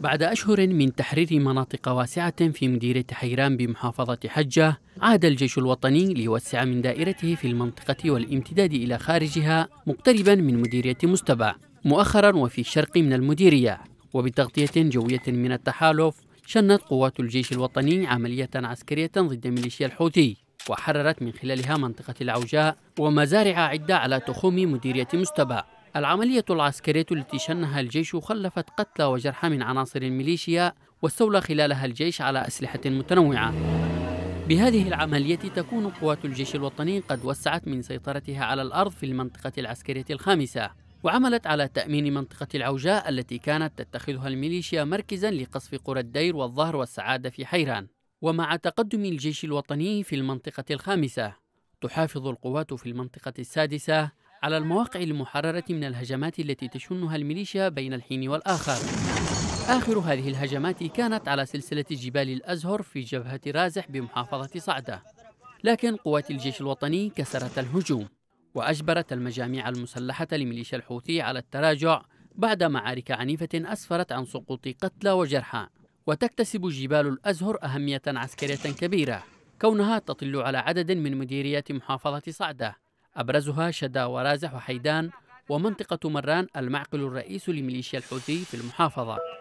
بعد أشهر من تحرير مناطق واسعة في مديرية حيران بمحافظة حجة عاد الجيش الوطني ليوسع من دائرته في المنطقة والامتداد إلى خارجها مقتربا من مديرية مستبع مؤخرا وفي الشرق من المديرية وبتغطية جوية من التحالف شنت قوات الجيش الوطني عملية عسكرية ضد ميليشيا الحوثي وحررت من خلالها منطقة العوجاء ومزارع عدة على تخوم مديرية مستبع العملية العسكرية التي شنها الجيش خلفت قتلى وجرحى من عناصر الميليشيا واستولى خلالها الجيش على أسلحة متنوعة بهذه العملية تكون قوات الجيش الوطني قد وسعت من سيطرتها على الأرض في المنطقة العسكرية الخامسة وعملت على تأمين منطقة العوجاء التي كانت تتخذها الميليشيا مركزا لقصف قرى الدير والظهر والسعادة في حيران ومع تقدم الجيش الوطني في المنطقة الخامسة تحافظ القوات في المنطقة السادسة على المواقع المحررة من الهجمات التي تشنها الميليشيا بين الحين والآخر آخر هذه الهجمات كانت على سلسلة جبال الأزهر في جبهة رازح بمحافظة صعدة لكن قوات الجيش الوطني كسرت الهجوم وأجبرت المجاميع المسلحة لميليشيا الحوثي على التراجع بعد معارك عنيفة أسفرت عن سقوط قتلى وجرحى وتكتسب جبال الأزهر أهمية عسكرية كبيرة كونها تطل على عدد من مديريات محافظة صعدة أبرزها شدا ورازح وحيدان ومنطقة مران المعقل الرئيس لميليشيا الحوثي في المحافظة